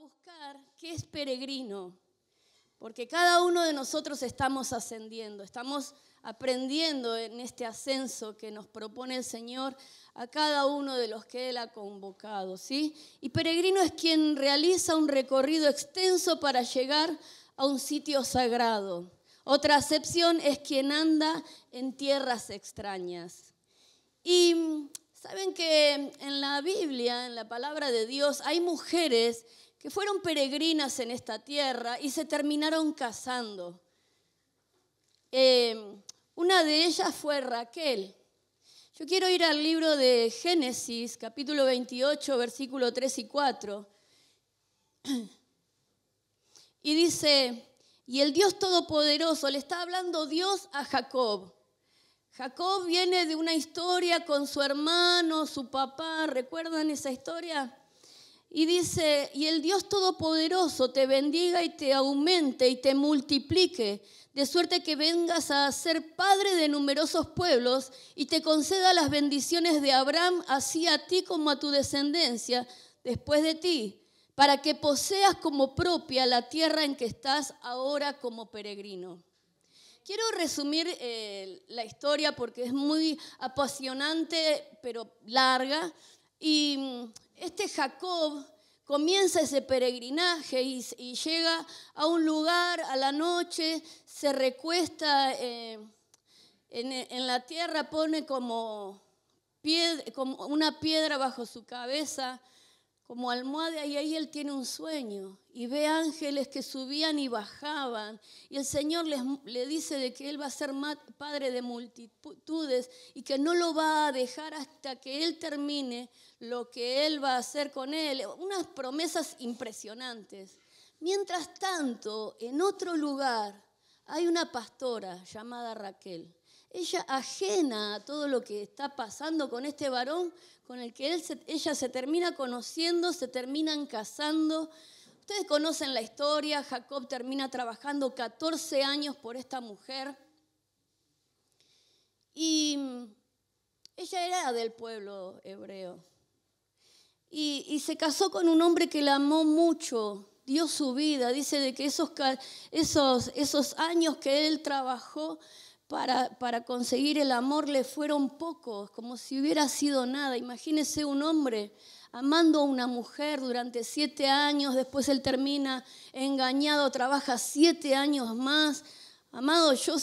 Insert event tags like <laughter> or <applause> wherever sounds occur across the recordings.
buscar qué es peregrino, porque cada uno de nosotros estamos ascendiendo, estamos aprendiendo en este ascenso que nos propone el Señor a cada uno de los que Él ha convocado, ¿sí? Y peregrino es quien realiza un recorrido extenso para llegar a un sitio sagrado. Otra acepción es quien anda en tierras extrañas. Y saben que en la Biblia, en la palabra de Dios, hay mujeres que fueron peregrinas en esta tierra y se terminaron casando. Eh, una de ellas fue Raquel. Yo quiero ir al libro de Génesis, capítulo 28, versículo 3 y 4. <clears throat> Y dice, y el Dios Todopoderoso, le está hablando Dios a Jacob. Jacob viene de una historia con su hermano, su papá, ¿recuerdan esa historia? Y dice, y el Dios Todopoderoso te bendiga y te aumente y te multiplique, de suerte que vengas a ser padre de numerosos pueblos y te conceda las bendiciones de Abraham, así a ti como a tu descendencia después de ti, para que poseas como propia la tierra en que estás ahora como peregrino. Quiero resumir eh, la historia porque es muy apasionante, pero larga. Y mm, este Jacob comienza ese peregrinaje y, llega a un lugar a la noche, se recuesta eh, en, la tierra, pone como una piedra bajo su cabeza como almohada y ahí él tiene un sueño y ve ángeles que subían y bajaban y el Señor les, le dice de que él va a ser padre de multitudes y que no lo va a dejar hasta que él termine lo que él va a hacer con él. Unas promesas impresionantes. Mientras tanto, en otro lugar hay una pastora llamada Raquel. Ella ajena a todo lo que está pasando con este varón, con el que él ella se termina conociendo, se terminan casando. Ustedes conocen la historia, Jacob termina trabajando 14 años por esta mujer. Y mm, ella era del pueblo hebreo. Y, se casó con un hombre que la amó mucho, dio su vida. Dice de que esos, esos, esos años que él trabajó para, conseguir el amor le fueron pocos, como si hubiera sido nada. Imagínese un hombre amando a una mujer durante siete años, después él termina engañado, trabaja siete años más. Amado, yo,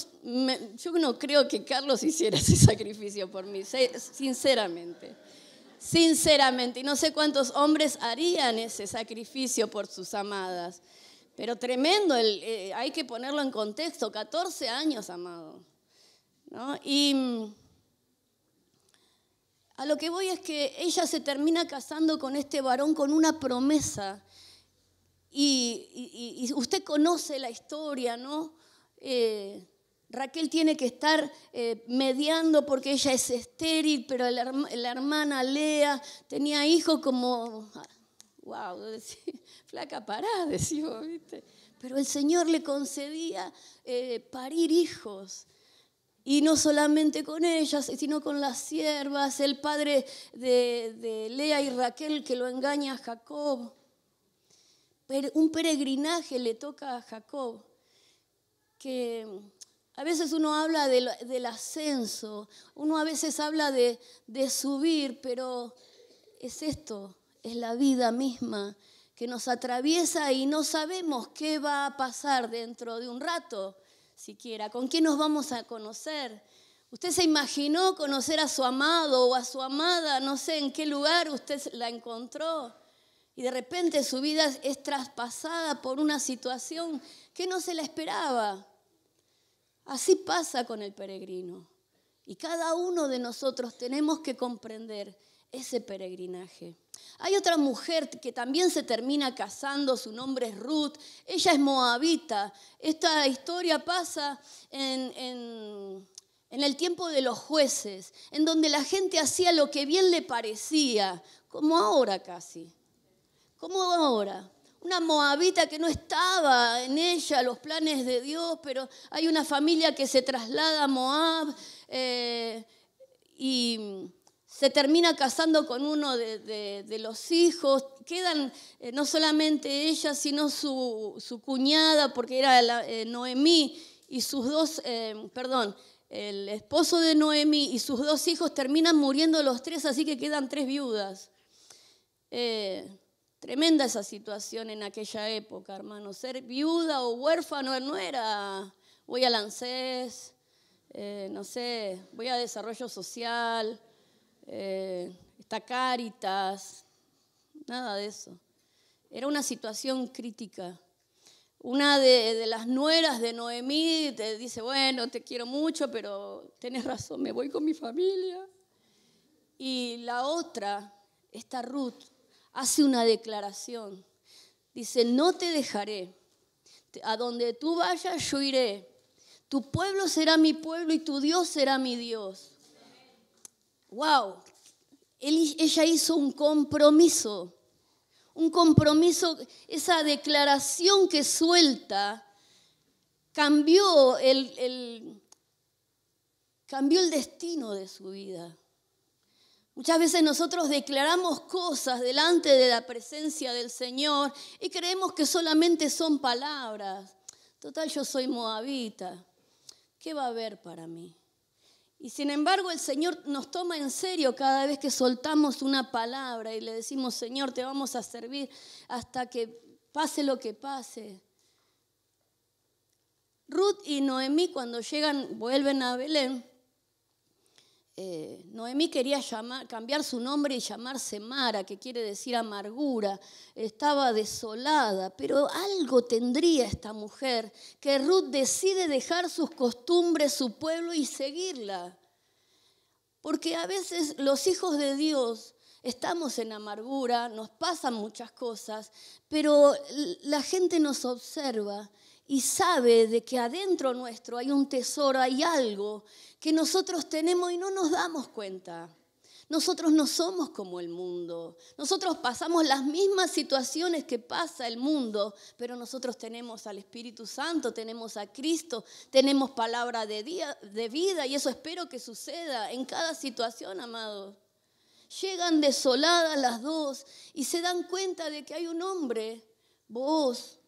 yo no creo que Carlos <laughs> hiciera ese sacrificio por mí, sinceramente. Sinceramente, y no sé cuántos hombres harían ese sacrificio por sus amadas, pero tremendo, eh, hay que ponerlo en contexto, 14 años, amado. Y mm, a lo que voy es que ella se termina casando con este varón con una promesa. Y, usted conoce la historia, ¿no? Eh, Raquel tiene que estar eh, mediando porque ella es estéril, pero la, hermana Lea tenía hijos como, wow, <laughs> flaca parada, decimos, ¿viste? Pero el Señor le concedía eh, parir hijos. Y no solamente con ellas, sino con las siervas, el padre de, Lea y Raquel que lo engaña a Jacob. Pero un peregrinaje le toca a Jacob, que a veces uno habla del, ascenso, uno a veces habla de subir, pero es esto, es la vida misma que nos atraviesa y no sabemos qué va a pasar dentro de un rato siquiera? ¿Con quién nos vamos a conocer? ¿Usted se imaginó conocer a su amado o a su amada? No sé en qué lugar usted la encontró. Y de repente su vida es traspasada por una situación que no se la esperaba. Así pasa con el peregrino. Y cada uno de nosotros tenemos que comprender ese peregrinaje. Hay otra mujer que también se termina casando, su nombre es Ruth, ella es moabita. Esta historia pasa en, el tiempo de los jueces, en donde la gente hacía lo que bien le parecía, como ahora casi, como ahora una moabita que no estaba en ella, los planes de Dios, pero hay una familia que se traslada a Moab eh, y se termina casando con uno de, los hijos, quedan eh, no solamente ella, sino su, cuñada, porque era eh, Noemí, y sus dos, eh, perdón, el esposo de Noemí y sus dos hijos terminan muriendo los tres, así que quedan tres viudas. tremenda esa situación en aquella época, hermano. Ser viuda o huérfano no era, voy a ANSES, no sé, voy a desarrollo social eh, está Caritas, nada de eso. Era una situación crítica. Una de, las nueras de Noemí te dice, bueno, te quiero mucho, pero tenés razón, me voy con mi familia. Y la otra, esta Ruth, hace una declaración. Dice, no te dejaré. A donde tú vayas yo iré. Tu pueblo será mi pueblo y tu Dios será mi Dios wow, ella hizo un compromiso, un compromiso, esa declaración que suelta cambió el, cambió el destino de su vida. Muchas veces nosotros declaramos cosas delante de la presencia del Señor y creemos que solamente son palabras. Total, yo soy moabita. ¿Qué va a haber para mí? Y sin embargo el Señor nos toma en serio cada vez que soltamos una palabra y le decimos, Señor, te vamos a servir hasta que pase lo que pase. Ruth y Noemí cuando llegan, vuelven a Belén, eh, Noemí quería llamar, cambiar su nombre y llamarse Mara, que quiere decir amargura. Estaba desolada, pero algo tendría esta mujer que Ruth decide dejar sus costumbres, su pueblo y seguirla. Porque a veces los hijos de Dios estamos en amargura, nos pasan muchas cosas, pero la gente nos observa y sabe de que adentro nuestro hay un tesoro, hay algo que nosotros tenemos y no nos damos cuenta. Nosotros no somos como el mundo. Nosotros pasamos las mismas situaciones que pasa el mundo, pero nosotros tenemos al Espíritu Santo, tenemos a Cristo, tenemos palabra de, de vida y eso espero que suceda en cada situación, amado Llegan desoladas las dos y se dan cuenta de que hay un hombre, vos,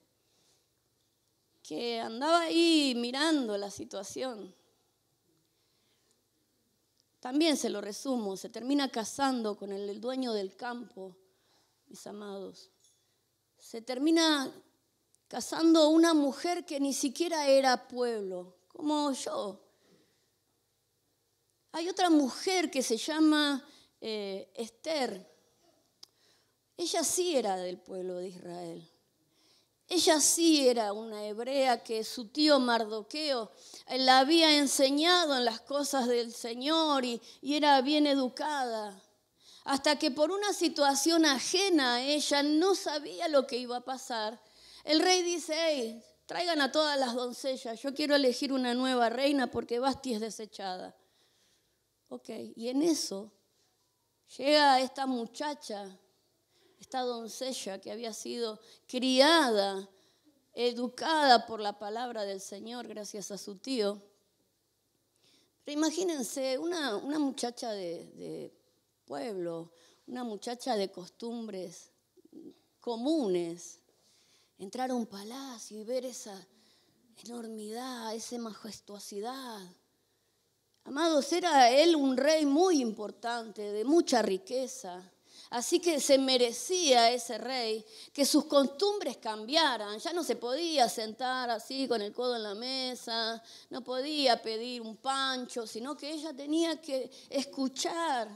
que andaba ahí mirando la situación. También se lo resumo, se termina casando con el, dueño del campo, mis amados. Se termina casando una mujer que ni siquiera era pueblo, como yo. Hay otra mujer que se llama eh, Esther. Ella sí era del pueblo de Israel. Ella sí era una hebrea que su tío Mardoqueo la había enseñado en las cosas del Señor y, era bien educada. Hasta que por una situación ajena ella no sabía lo que iba a pasar, el rey dice, hey, traigan a todas las doncellas, yo quiero elegir una nueva reina porque Basti es desechada. Ok, y en eso llega esta muchacha esta doncella que había sido criada, educada por la palabra del Señor gracias a su tío. Pero imagínense, una, una muchacha de pueblo, una muchacha de costumbres comunes, entrar a un palacio y ver esa enormidad, esa majestuosidad. Amados, era él un rey muy importante, de mucha riqueza. Así que se merecía ese rey que sus costumbres cambiaran. Ya no se podía sentar así con el codo en la mesa, no podía pedir un pancho, sino que ella tenía que escuchar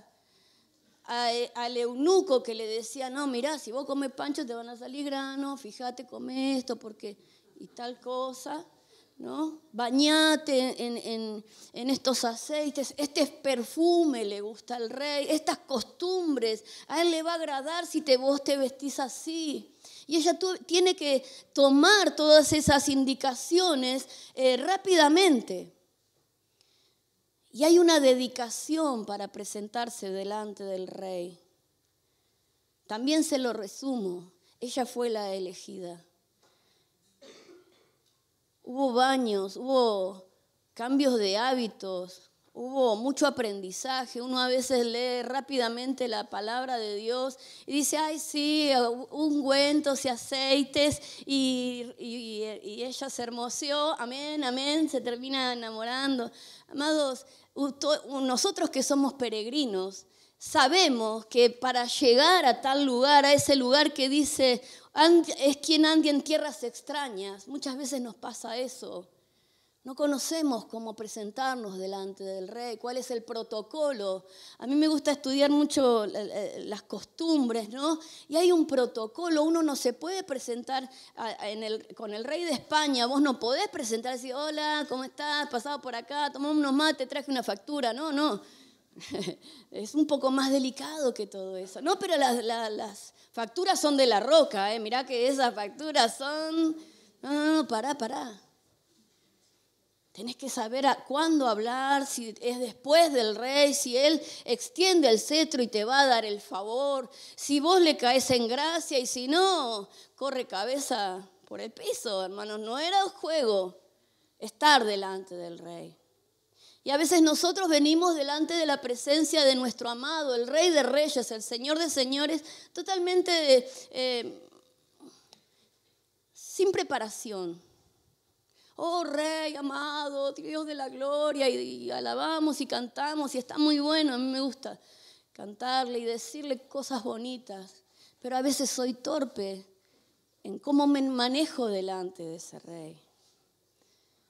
e, al eunuco que le decía, no, mirá, si vos comes pancho te van a salir granos, fíjate, come esto, porque... y tal cosa. ¿no? Bañate en, estos aceites, este perfume le gusta al rey, estas costumbres, a él le va a agradar si te, vos te vestís así. Y ella tiene que tomar todas esas indicaciones eh, rápidamente. Y hay una dedicación para presentarse delante del rey. También se lo resumo, ella fue la elegida hubo baños, hubo cambios de hábitos, hubo mucho aprendizaje. Uno a veces lee rápidamente la palabra de Dios y dice, ay, sí, ungüentos y aceites, y, ella se hermoseó, amén, amén, se termina enamorando. Amados, nosotros que somos peregrinos, sabemos que para llegar a tal lugar, a ese lugar que dice, es quien ande en tierras extrañas, muchas veces nos pasa eso. No conocemos cómo presentarnos delante del rey, cuál es el protocolo. A mí me gusta estudiar mucho eh, eh, las costumbres, ¿no? Y hay un protocolo, uno no se puede presentar con el rey de España, vos no podés presentar decir, hola, ¿cómo estás? Pasado por acá, tomamos unos mates, traje una factura, no, no. <laughs> es un poco más delicado que todo eso. No, pero las, facturas son de la roca, ¿eh? mirá que esas facturas son... No, no, no, pará, pará. Tenés que saber cuándo hablar, si es después del rey, si él extiende el cetro y te va a dar el favor, si vos le caes en gracia y si no, corre cabeza por el piso, hermanos, no era un juego estar delante del rey. Y a veces nosotros venimos delante de la presencia de nuestro amado, el Rey de Reyes, el Señor de Señores, totalmente eh, sin preparación. Oh Rey amado, Dios de la gloria, y, y alabamos y cantamos, y está muy bueno, a mí me gusta cantarle y decirle cosas bonitas, pero a veces soy torpe en cómo me manejo delante de ese Rey.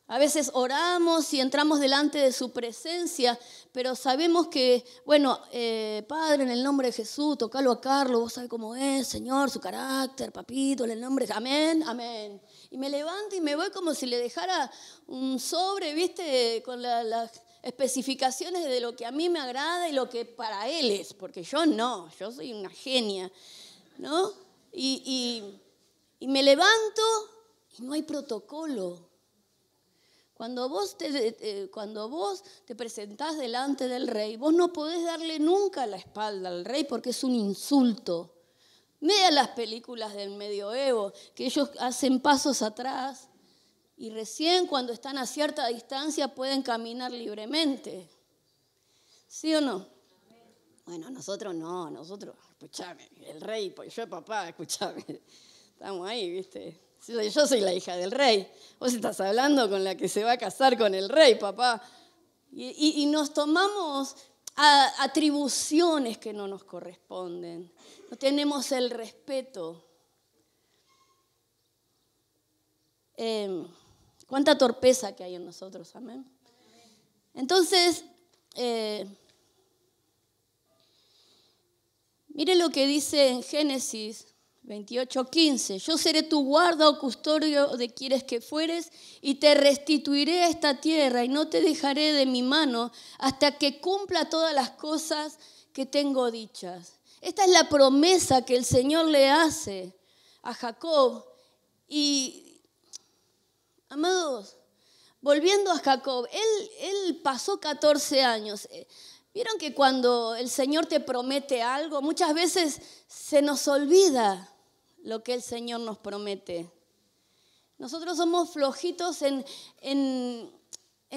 A veces oramos y entramos delante de su presencia, pero sabemos que, bueno, eh, Padre, en el nombre de Jesús, tocalo a Carlos, vos sabés cómo es, Señor, su carácter, papito, en el nombre de amén, amén. Y me levanto y me voy como si le dejara un sobre, viste, con las especificaciones de lo que a mí me agrada y lo que para él es, porque yo no, yo soy una genia, ¿no? y me levanto y no hay protocolo cuando vos te, eh, eh, cuando vos te presentás delante del rey, vos no podés darle nunca la espalda al rey porque es un insulto. Mira las películas del medioevo, que ellos hacen pasos atrás y recién cuando están a cierta distancia pueden caminar libremente. ¿Sí o no? Bueno, nosotros no, nosotros, escúchame, el rey, pues yo papá, escúchame, estamos ahí, ¿viste? Yo soy la hija del rey. Vos estás hablando con la que se va a casar con el rey, papá. Y, nos tomamos atribuciones que no nos corresponden. No tenemos el respeto. Em, cuánta torpeza que hay en nosotros, amén. Entonces, eh, mire lo que dice en Génesis 28:15. Yo seré tu guarda o custodio de quieres que fueres y te restituiré a esta tierra y no te dejaré de mi mano hasta que cumpla todas las cosas que tengo dichas. Esta es la promesa que el Señor le hace a Jacob. Y, amados, volviendo a Jacob, él, él pasó 14 años. Eh, Vieron que cuando el Señor te promete algo, muchas veces se nos olvida lo que el Señor nos promete. Nosotros somos flojitos en, en,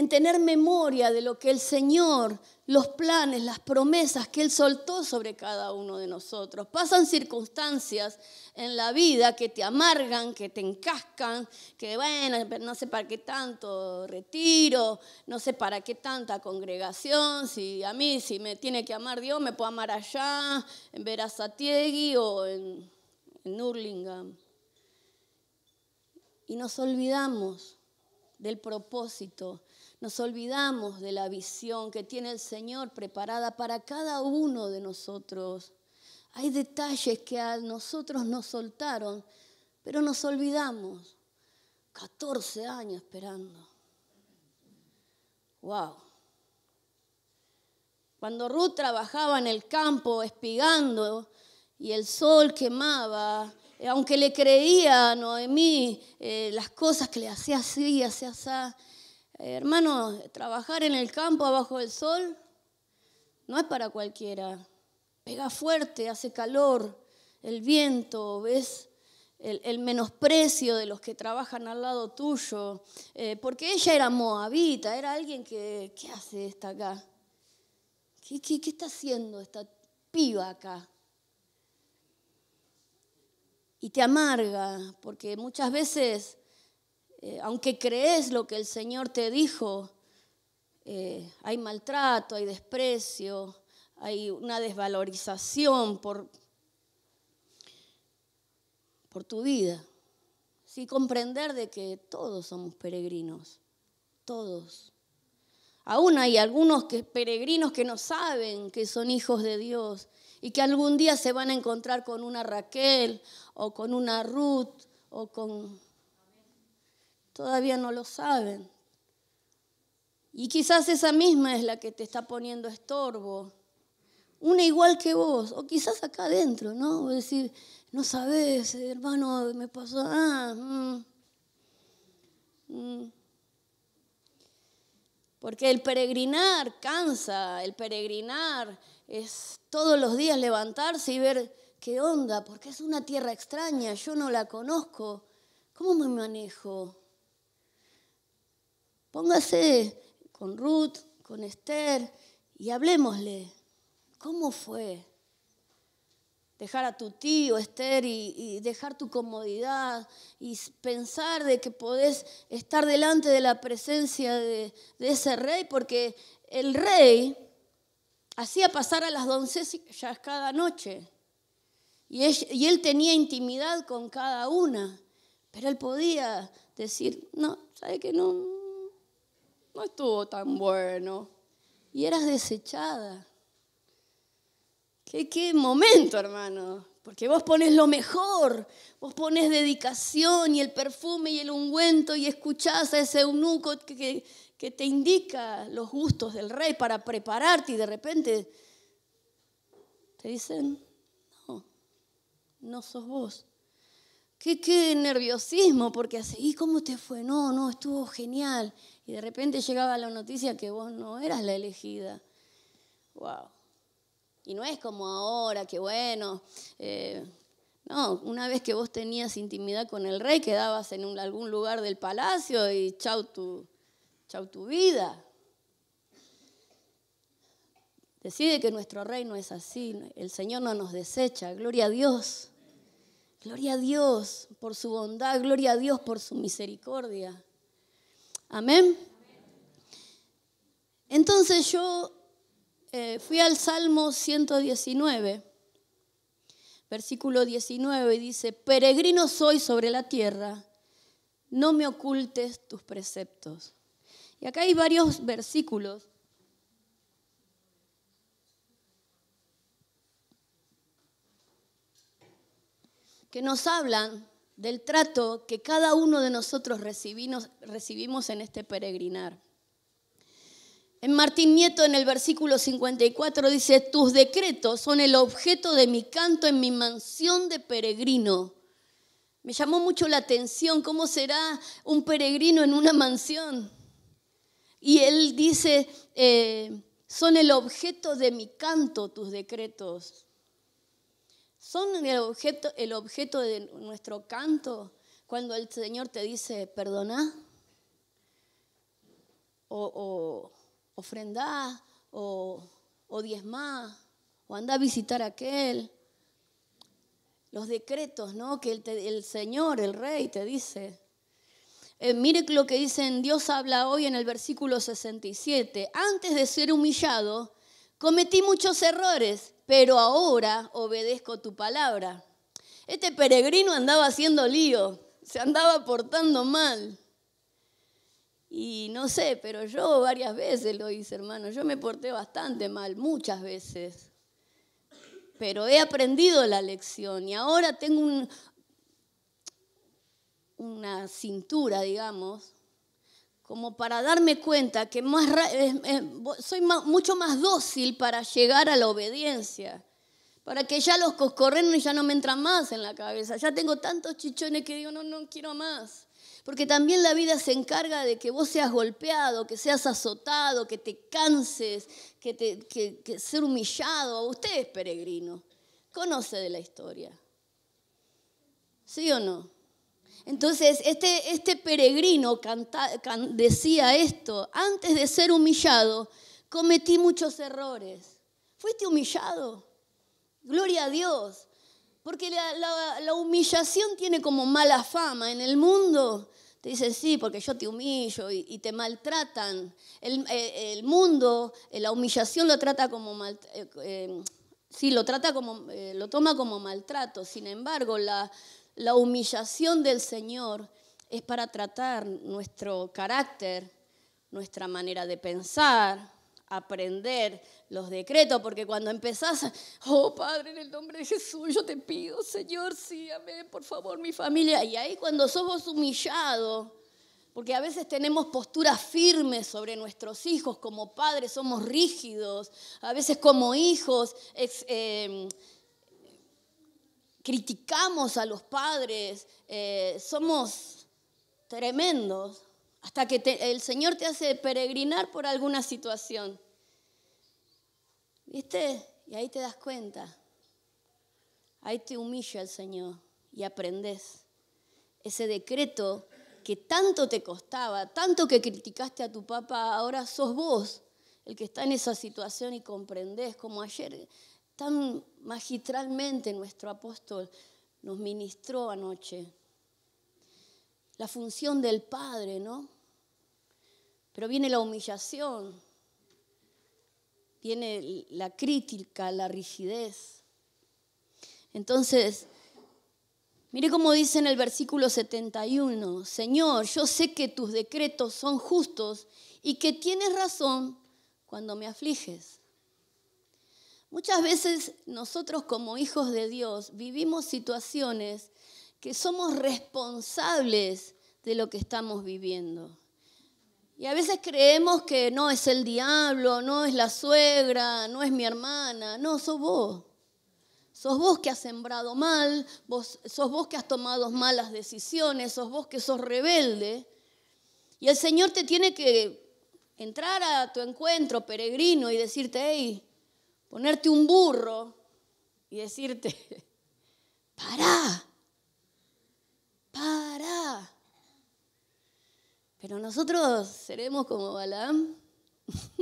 tener memoria de lo que el Señor, los planes, las promesas que Él soltó sobre cada uno de nosotros. Pasan circunstancias en la vida que te amargan, que te encascan, que bueno, no sé para qué tanto retiro, no sé para qué tanta congregación, si a mí si me tiene que amar Dios, me puedo amar allá, en Verazategui o en en Y nos olvidamos del propósito, nos olvidamos de la visión que tiene el Señor preparada para cada uno de nosotros. Hay detalles que a nosotros nos soltaron, pero nos olvidamos. 14 años esperando. ¡Wow! Cuando Ruth trabajaba en el campo espigando, y el sol quemaba. Eh, aunque le creía a Noemí eh, las cosas que le hacía así, hacía así. Eh, hermano, trabajar en el campo abajo del sol no es para cualquiera. Pega fuerte, hace calor, el viento, ves el, menosprecio de los que trabajan al lado tuyo. porque ella era moabita, era alguien que, ¿qué hace esta acá? qué está haciendo esta piba acá? y te amarga, porque muchas veces, eh, aunque crees lo que el Señor te dijo, eh, hay maltrato, hay desprecio, hay una desvalorización por, por tu vida. Sí, comprender de que todos somos peregrinos, todos. Aún hay algunos que, peregrinos que no saben que son hijos de Dios y que algún día se van a encontrar con una Raquel o con una Ruth o con... Todavía no lo saben. Y quizás esa misma es la que te está poniendo estorbo. Una igual que vos, o quizás acá adentro, ¿no? decir, no sabes, hermano, me pasó. Ah, mm". Mm. Porque el peregrinar cansa, el peregrinar es todos los días levantarse y ver qué onda, porque es una tierra extraña, yo no la conozco, ¿cómo me manejo? Póngase con Ruth, con Esther y hablemosle, ¿cómo fue? dejar a tu tío, Esther, y, dejar tu comodidad y pensar de que podés estar delante de la presencia de, de ese rey, porque el rey hacía pasar a las doncellas cada noche. Y, él, tenía intimidad con cada una, pero él podía decir, no, ¿sabe que no? No estuvo tan bueno. Y eras desechada. ¿Qué, momento, hermano. Porque vos pones lo mejor, vos pones dedicación y el perfume y el ungüento y escuchás a ese eunuco que, te indica los gustos del rey para prepararte y de repente te dicen, no sos vos. Qué, nerviosismo, porque así, ¿y cómo te fue? No, no, estuvo genial. Y de repente llegaba la noticia que vos no eras la elegida. ¡Wow! Y no es como ahora, que bueno. Eh, no, una vez que vos tenías intimidad con el rey, quedabas en algún lugar del palacio y chau tu, chau tu vida. Decide que nuestro rey no es así, el Señor no nos desecha, gloria a Dios. Gloria a Dios por su bondad, gloria a Dios por su misericordia. Amén. Entonces yo eh, fui al Salmo 119, versículo 19, y dice, peregrino soy sobre la tierra, no me ocultes tus preceptos. Y acá hay varios versículos que nos hablan del trato que cada uno de nosotros recibimos, en este peregrinar. En Martín Nieto, en el versículo 54, dice, tus decretos son el objeto de mi canto en mi mansión de peregrino. Me llamó mucho la atención cómo será un peregrino en una mansión. Y él dice, eh, son el objeto de mi canto tus decretos son el objeto, el objeto de nuestro canto cuando el Señor te dice, perdona, o, o ofrendá, o, o diezmá, o anda a visitar a aquel. Los decretos, ¿no? Que el, Señor, el Rey, te dice. Eh, mire lo que en Dios habla hoy en el versículo 67. Antes de ser humillado, cometí muchos errores pero ahora obedezco tu palabra. Este peregrino andaba haciendo lío, se andaba portando mal. Y no sé, pero yo varias veces lo hice, hermano. Yo me porté bastante mal, muchas veces. Pero he aprendido la lección y ahora tengo una cintura, digamos, como para darme cuenta que más, soy mucho más dócil para llegar a la obediencia, para que ya los y ya no me entran más en la cabeza, ya tengo tantos chichones que digo, no, no quiero más. Porque también la vida se encarga de que vos seas golpeado, que seas azotado, que te canses, que, te, que ser humillado. Usted es peregrino, conoce de la historia. ¿Sí o no? Entonces, este, este peregrino decía esto, antes de ser humillado, cometí muchos errores. Fuiste humillado. Gloria a Dios. Porque la, humillación tiene como mala fama en el mundo. Te dicen, sí, porque yo te humillo y, te maltratan. El, eh, mundo, eh, la humillación lo trata como mal, eh, sí, lo trata como, lo toma como maltrato. Sin embargo, la la humillación del Señor es para tratar nuestro carácter, nuestra manera de pensar, aprender los decretos, porque cuando empezás, oh Padre, en el nombre de Jesús, yo te pido, Señor, sí, amén, por favor, mi familia. Y ahí cuando somos humillados, porque a veces tenemos posturas firmes sobre nuestros hijos, como padres somos rígidos, a veces como hijos eh, criticamos a los padres, eh, somos tremendos, hasta que el Señor te hace peregrinar por alguna situación. ¿Viste? Y ahí te das cuenta. Ahí te humilla el Señor y aprendes ese decreto que tanto te costaba, tanto que criticaste a tu papá, ahora sos vos el que está en esa situación y comprendés, como ayer tan magistralmente nuestro apóstol nos ministró anoche. La función del Padre, ¿no? Pero viene la humillación, viene la crítica, la rigidez. Entonces, mire cómo dice en el versículo 71, Señor, yo sé que tus decretos son justos y que tienes razón cuando me afliges. Muchas veces nosotros como hijos de Dios vivimos situaciones que somos responsables de lo que estamos viviendo. Y a veces creemos que no es el diablo, no es la suegra, no es mi hermana, no, sos vos. Sos vos que has sembrado mal, vos, sos vos que has tomado malas decisiones, sos vos que sos rebelde. Y el Señor te tiene que entrar a tu encuentro peregrino y decirte, hey, ponerte un burro y decirte, <laughs> pará, pará. Pero nosotros seremos como Balaam <laughs>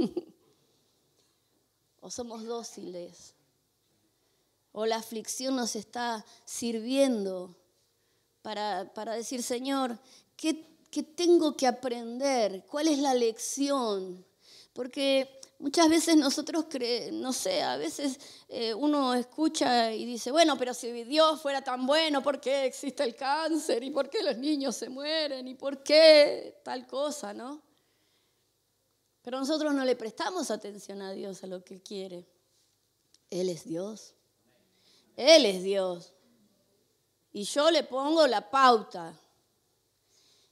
o somos dóciles o la aflicción nos está sirviendo para, para decir, Señor, ¿qué, ¿qué tengo que aprender? ¿Cuál es la lección? Porque Muchas veces nosotros, creemos, no sé, a veces eh, uno escucha y dice, bueno, pero si Dios fuera tan bueno, ¿por qué existe el cáncer? ¿Y por qué los niños se mueren? ¿Y por qué tal cosa, no? Pero nosotros no le prestamos atención a Dios, a lo que quiere. Él es Dios. Él es Dios. Y yo le pongo la pauta.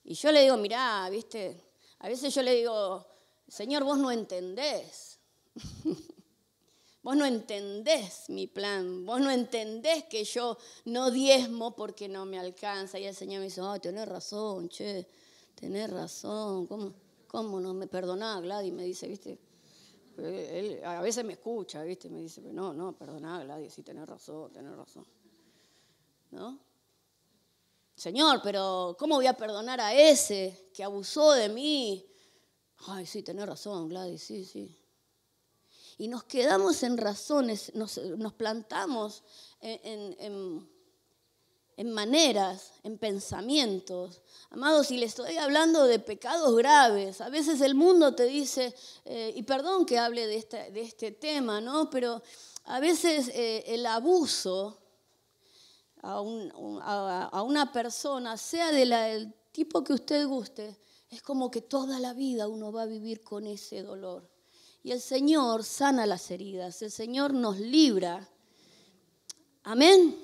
Y yo le digo, mirá, viste, a veces yo le digo, Señor, vos no entendés. <laughs> Vos no entendés mi plan, vos no entendés que yo no diezmo porque no me alcanza. Y el Señor me dice, oh, tenés razón, che, tenés razón. ¿Cómo, cómo no me perdoná, Gladys? Me dice, viste, eh, él a veces me escucha, viste, me dice, no, no, perdoná, Gladys, sí, tenés razón, tenés razón. ¿No? Señor, pero ¿cómo voy a perdonar a ese que abusó de mí? Ay, sí, tenés razón, Gladys, sí, sí. Y nos quedamos en razones, nos, plantamos en, maneras, en pensamientos. Amados, y le estoy hablando de pecados graves. A veces el mundo te dice, eh, y perdón que hable este, de este, tema, ¿no? Pero a veces eh, el abuso a, una persona, sea del tipo que usted guste, es como que toda la vida uno va a vivir con ese dolor. Y el Señor sana las heridas, el Señor nos libra. Amén.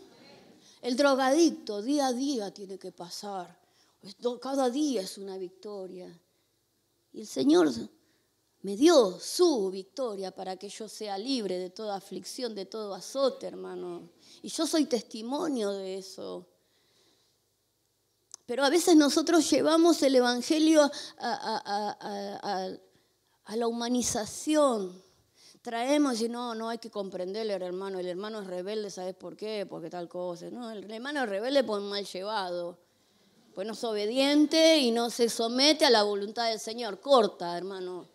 El drogadicto día a día tiene que pasar. Cada día es una victoria. Y el Señor me dio su victoria para que yo sea libre de toda aflicción, de todo azote, hermano. Y yo soy testimonio de eso. Pero a veces nosotros llevamos el Evangelio a, la humanización. Traemos y no, no hay que comprenderle al hermano. El hermano es rebelde, ¿sabes por qué? Porque tal cosa. No, el hermano es rebelde por mal llevado. Pues no es obediente y no se somete a la voluntad del Señor. Corta, hermano.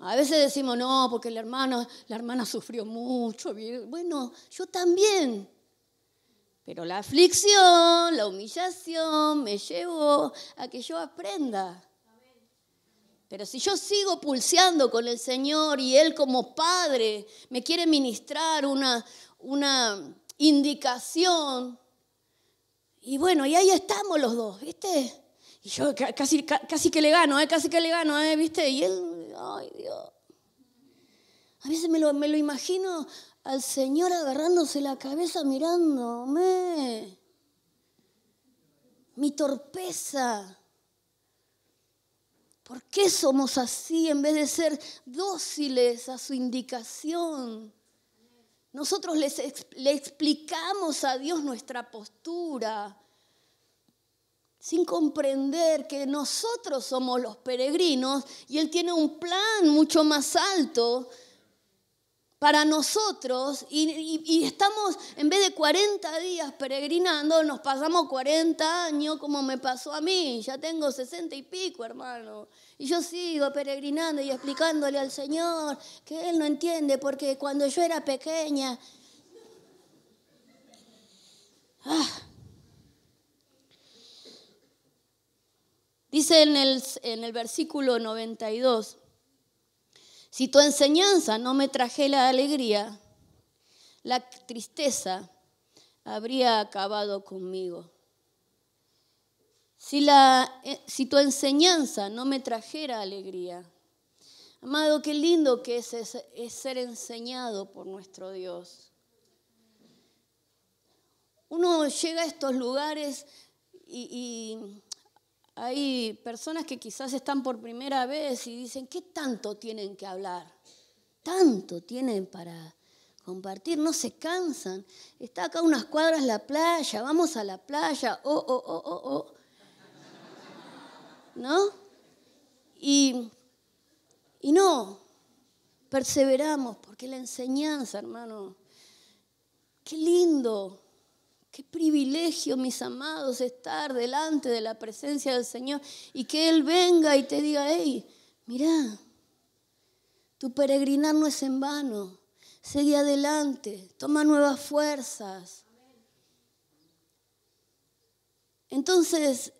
A veces decimos, no, porque el hermano, la hermana sufrió mucho. Bueno, yo también. Pero la aflicción, la humillación me llevó a que yo aprenda. Pero si yo sigo pulseando con el Señor y Él como Padre me quiere ministrar una, una indicación, y bueno, y ahí estamos los dos, ¿viste? Y yo casi, que le gano, ¿eh? casi que le gano, ¿eh? ¿viste? Y él, ay Dios. A veces me lo, me lo imagino al Señor agarrándose la cabeza mirándome. Mi torpeza. ¿Por qué somos así en vez de ser dóciles a su indicación? Nosotros le explicamos a Dios nuestra postura sin comprender que nosotros somos los peregrinos y Él tiene un plan mucho más alto para nosotros y, estamos, en vez de 40 días peregrinando, nos pasamos 40 años como me pasó a mí. Ya tengo 60 y pico, hermano. Y yo sigo peregrinando y explicándole al Señor que Él no entiende porque cuando yo era pequeña... Ah, dice en el, en el versículo 92. Si tu enseñanza no me trajera alegría, la tristeza habría acabado conmigo. Si, la, eh, si tu enseñanza no me trajera alegría, amado, qué lindo que es, ser enseñado por nuestro Dios. Uno llega a estos lugares y hay personas que quizás están por primera vez y dicen, ¿qué tanto tienen que hablar? Tanto tienen para compartir, no se cansan. Está acá unas cuadras la playa, vamos a la playa, oh, oh, oh, oh, oh. ¿No? Y, y no, perseveramos porque la enseñanza, hermano, qué lindo Qué privilegio, mis amados, estar delante de la presencia del Señor y que Él venga y te diga, hey, mira, tu peregrinar no es en vano, sigue adelante, toma nuevas fuerzas. Entonces,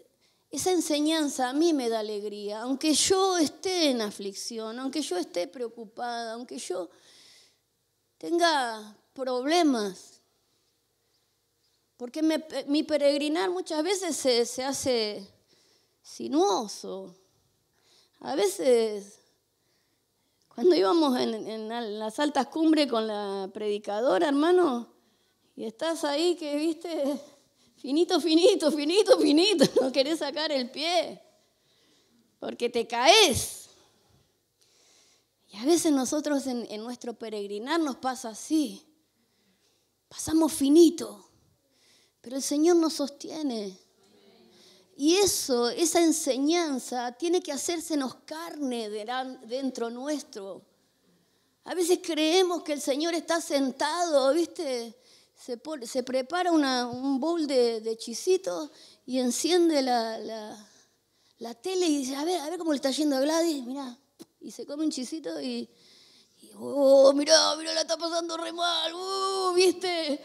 esa enseñanza a mí me da alegría, aunque yo esté en aflicción, aunque yo esté preocupada, aunque yo tenga problemas, porque eh, mi peregrinar muchas veces se, hace sinuoso. A veces, cuando íbamos en, las altas cumbres con la predicadora, hermano, y estás ahí que, viste, finito, finito, finito, finito, <laughs> no querés sacar el pie, porque te caes. Y a veces nosotros en nuestro peregrinar nos pasa así. Pasamos finito. Pero el Señor nos sostiene. Y eso, esa enseñanza, tiene que hacérsenos carne dentro nuestro. A veces creemos que el Señor está sentado, ¿viste? Se, prepara un bowl de, chisitos y enciende la, tele y dice, a ver, a ver cómo le está yendo a Gladys, mirá. Y se come un chisito y, oh, mirá, mirá, la está pasando re mal, uh, ¿viste?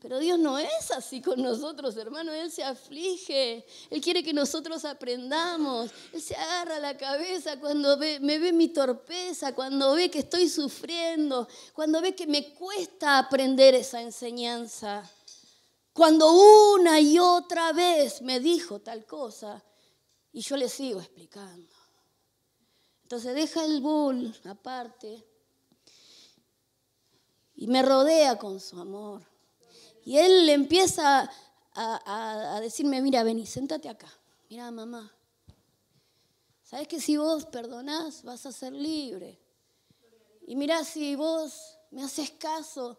Pero Dios no es así con nosotros, hermano. Él se aflige. Él quiere que nosotros aprendamos. Él se agarra la cabeza cuando ve, me ve mi torpeza, cuando ve que estoy sufriendo, cuando ve que me cuesta aprender esa enseñanza. Cuando una y otra vez me dijo tal cosa y yo le sigo explicando. Entonces deja el bull aparte y me rodea con su amor y él empieza a, decirme, mira, vení, sentate acá. Mira, mamá, ¿sabes que si vos perdonás vas a ser libre? Y mira, si vos me haces caso,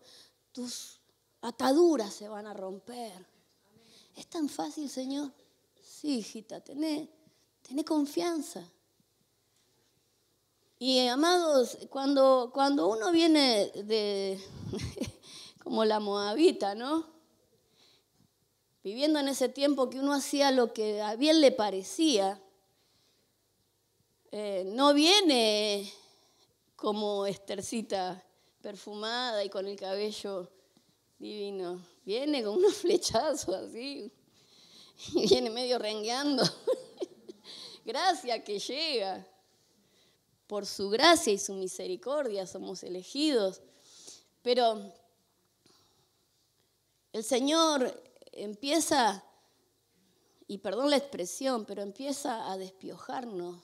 tus ataduras se van a romper. ¿Es tan fácil, Señor? Sí, hijita, tené, tené confianza. Y amados, cuando, cuando uno viene de, <laughs> como la moabita, ¿no? Viviendo en ese tiempo que uno hacía lo que a bien le parecía, eh, no viene como Estercita perfumada y con el cabello divino, viene con unos <laughs> flechazos así, y viene medio rengueando. <laughs> Gracias que llega. Por su gracia y su misericordia somos elegidos. Pero el Señor empieza, y perdón la expresión, pero empieza a despiojarnos,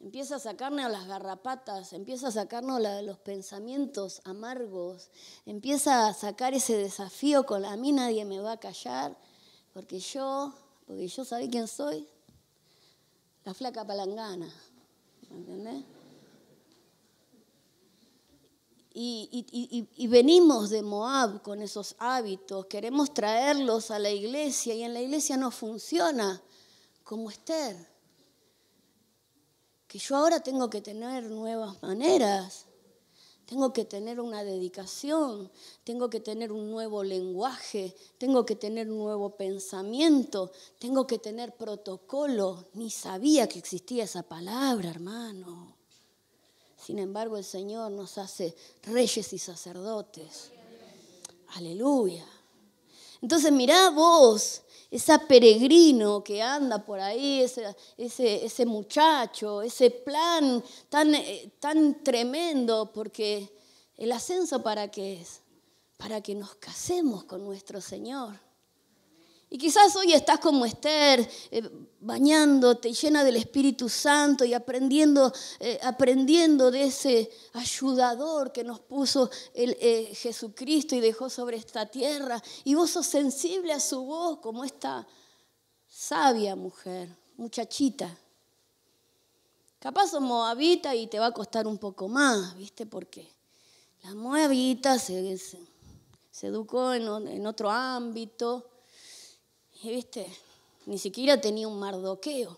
empieza a sacarnos las garrapatas, empieza a sacarnos los pensamientos amargos, empieza a sacar ese desafío con a mí nadie me va a callar, porque yo, porque yo sabé quién soy, la flaca palangana, ¿entendés? Y, venimos de Moab con esos hábitos, queremos traerlos a la iglesia y en la iglesia no funciona como Esther. Que yo ahora tengo que tener nuevas maneras, tengo que tener una dedicación, tengo que tener un nuevo lenguaje, tengo que tener un nuevo pensamiento, tengo que tener protocolo. Ni sabía que existía esa palabra, hermano. Sin embargo, el Señor nos hace reyes y sacerdotes. Aleluya. Entonces mirá vos, ese peregrino que anda por ahí, ese, muchacho, ese plan tan, eh, tan tremendo, porque el ascenso para qué es? Para que nos casemos con nuestro Señor. Y quizás hoy estás como Esther, eh, bañándote, llena del Espíritu Santo y aprendiendo, eh, aprendiendo de ese ayudador que nos puso eh, Jesucristo y dejó sobre esta tierra. Y vos sos sensible a su voz como esta sabia mujer, muchachita. Capaz sos moabita y te va a costar un poco más, ¿viste? Porque la moabita se, educó en, en otro ámbito y ¿eh? viste, ni siquiera tenía un mardoqueo.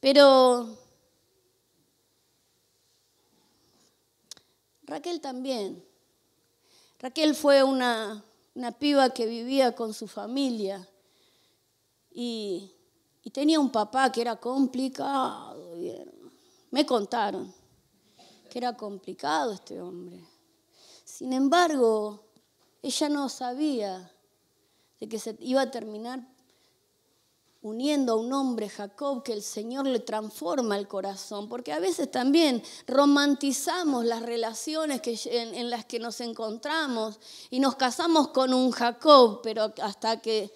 Pero Raquel también. Raquel fue una, piba que vivía con su familia y, tenía un papá que era complicado. Me contaron que era complicado este hombre. Sin embargo, ella no sabía de que se iba a terminar uniendo a un hombre, Jacob, que el Señor le transforma el corazón, porque a veces también romantizamos las relaciones en, en, las que nos encontramos y nos casamos con un Jacob, pero hasta que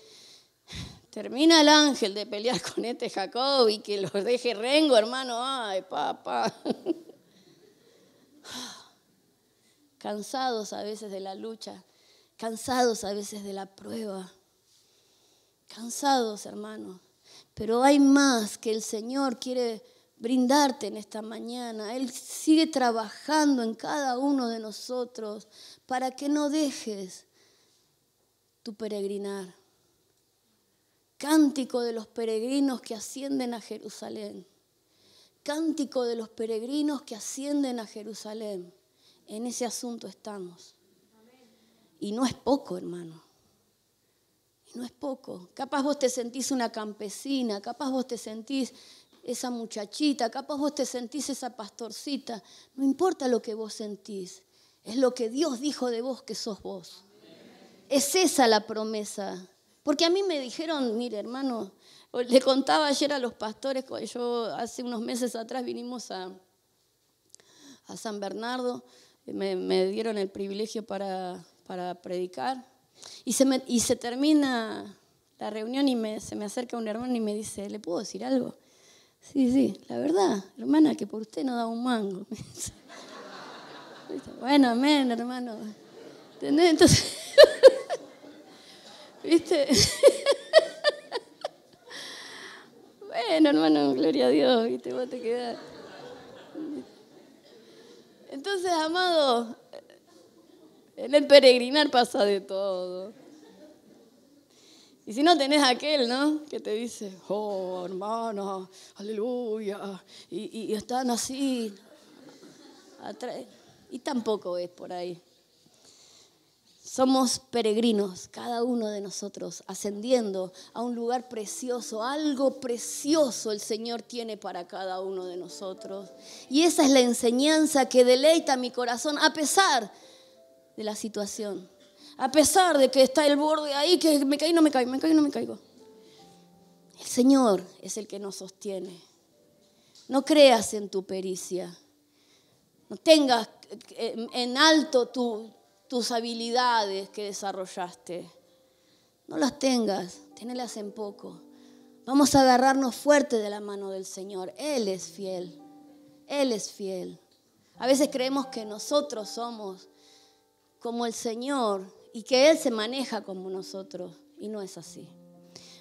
termina el ángel de pelear <laughs> con este Jacob y que lo deje rengo, hermano, ay, papá. <laughs> Cansados a veces de la lucha cansados a veces de la prueba, cansados hermanos, pero hay más que el Señor quiere brindarte en esta mañana. Él sigue trabajando en cada uno de nosotros para que no dejes tu peregrinar. Cántico de los peregrinos que ascienden a Jerusalén. Cántico de los peregrinos que ascienden a Jerusalén. En ese asunto estamos. Y no es poco, hermano. Y no es poco. Capaz vos te sentís una campesina, capaz vos te sentís esa muchachita, capaz vos te sentís esa pastorcita. No importa lo que vos sentís, es lo que Dios dijo de vos que sos vos. Es esa la promesa. Porque a mí me dijeron, mire hermano, le contaba ayer a los pastores, yo hace unos meses atrás vinimos a, a San Bernardo, me, dieron el privilegio para para predicar. Y se, y se termina la reunión y me, se me acerca un hermano y me dice, ¿le puedo decir algo? Sí, sí, la verdad, hermana, que por usted no da un mango. <laughs> bueno, amén, hermano. ¿Entendés? Entonces, <laughs> ¿viste? <laughs> bueno, hermano, gloria a Dios, ¿viste? Vos te quedar. Entonces, amado, en el peregrinar pasa de todo. Y si no tenés aquel, ¿no? Que te dice, oh, hermana, aleluya. Y, y están así. Y tampoco es por ahí. Somos peregrinos, cada uno de nosotros, ascendiendo a un lugar precioso, algo precioso el Señor tiene para cada uno de nosotros. Y esa es la enseñanza que deleita mi corazón, a pesar de la situación. A pesar de que está el borde ahí, que me caí, no me caigo, me caí, no me caigo. El Señor es el que nos sostiene. No creas en tu pericia. No tengas en alto tus habilidades que desarrollaste. No las tengas, tenelas en poco. Vamos a agarrarnos fuerte de la mano del Señor. Él es fiel. Él es fiel. A veces creemos que nosotros somos como el Señor y que Él se maneja como nosotros. Y no es así.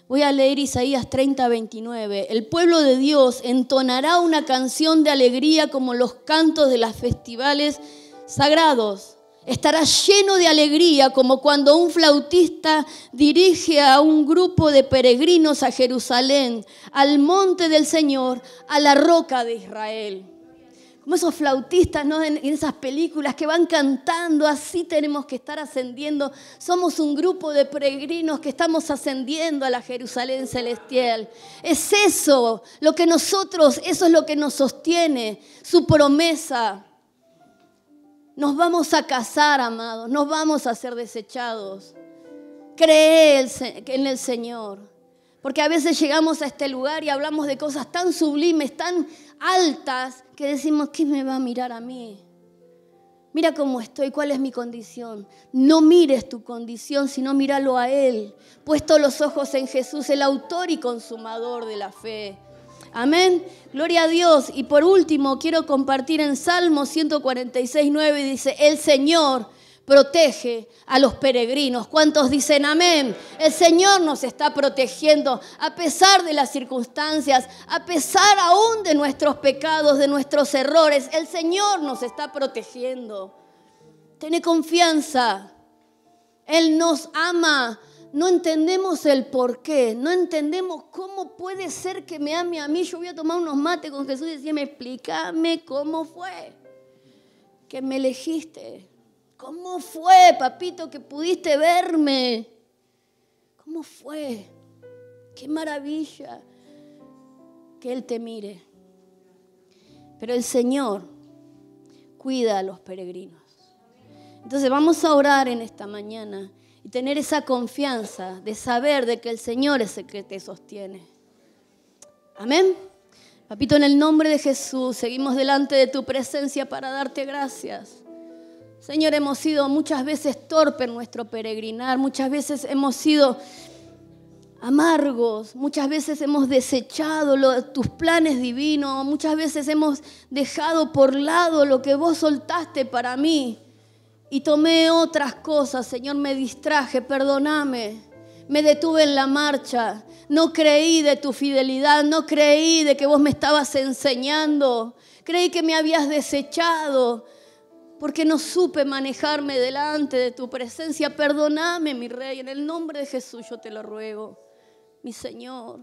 Voy a leer Isaías 30, 29. El pueblo de Dios entonará una canción de alegría como los cantos de los festivales sagrados. Estará lleno de alegría como cuando un flautista dirige a un grupo de peregrinos a Jerusalén, al monte del Señor, a la roca de Israel como esos flautistas en, en esas películas que van cantando, así tenemos que estar ascendiendo. Somos un grupo de peregrinos que estamos ascendiendo a la Jerusalén celestial. Es eso lo que nosotros, eso es lo que nos sostiene, su promesa. Nos vamos a casar, amados, nos vamos a ser desechados. Cree en el Señor. Porque a veces llegamos a este lugar y hablamos de cosas tan sublimes, tan altas, que decimos, ¿quién me va a mirar a mí? Mira cómo estoy, cuál es mi condición. No mires tu condición, sino míralo a Él. Puesto los ojos en Jesús, el autor y consumador de la fe. Amén. Gloria a Dios. Y por último, quiero compartir en Salmo 146, 9, dice, el Señor protege a los peregrinos. ¿Cuántos dicen amén? El Señor nos está protegiendo a pesar de las circunstancias, a pesar aún de nuestros pecados, de nuestros errores. El Señor nos está protegiendo. Tiene confianza. Él nos ama. No entendemos el por qué, no entendemos cómo puede ser que me ame a mí. Yo voy a tomar unos mates con Jesús y me explícame cómo fue que me elegiste. ¿Cómo fue, papito, que pudiste verme? ¿Cómo fue? Qué maravilla que Él te mire. Pero el Señor cuida a los peregrinos. Entonces vamos a orar en esta mañana y tener esa confianza de saber de que el Señor es el que te sostiene. Amén. Papito, en el nombre de Jesús, seguimos delante de tu presencia para darte gracias. Señor, hemos sido muchas veces torpe en nuestro peregrinar, muchas veces hemos sido amargos, muchas veces hemos desechado tus planes divinos, muchas veces hemos dejado por lado lo que vos soltaste para mí y tomé otras cosas, Señor, me distraje, perdóname, me detuve en la marcha, no creí de tu fidelidad, no creí de que vos me estabas enseñando, creí que me habías desechado, porque no supe manejarme delante de tu presencia. Perdóname, mi rey, en el nombre de Jesús yo te lo ruego. Mi Señor,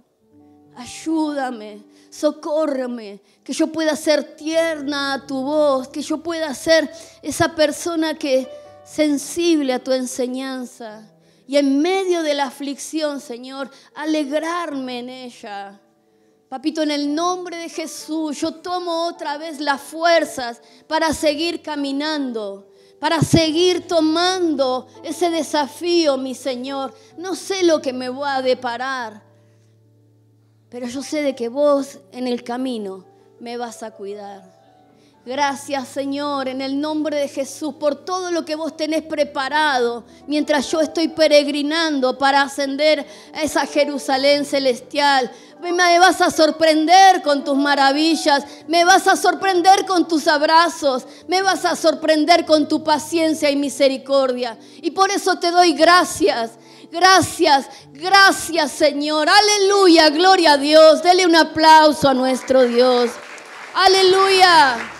ayúdame, socórreme, que yo pueda ser tierna a tu voz, que yo pueda ser esa persona que sensible a tu enseñanza y en medio de la aflicción, Señor, alegrarme en ella Papito, en el nombre de Jesús, yo tomo otra vez las fuerzas para seguir caminando, para seguir tomando ese desafío, mi Señor. No sé lo que me voy a deparar, pero yo sé de que vos en el camino me vas a cuidar. Gracias Señor, en el nombre de Jesús, por todo lo que vos tenés preparado mientras yo estoy peregrinando para ascender a esa Jerusalén celestial. Me vas a sorprender con tus maravillas, me vas a sorprender con tus abrazos, me vas a sorprender con tu paciencia y misericordia. Y por eso te doy gracias. Gracias, gracias Señor. Aleluya, gloria a Dios. Dele un aplauso a nuestro Dios. Aleluya.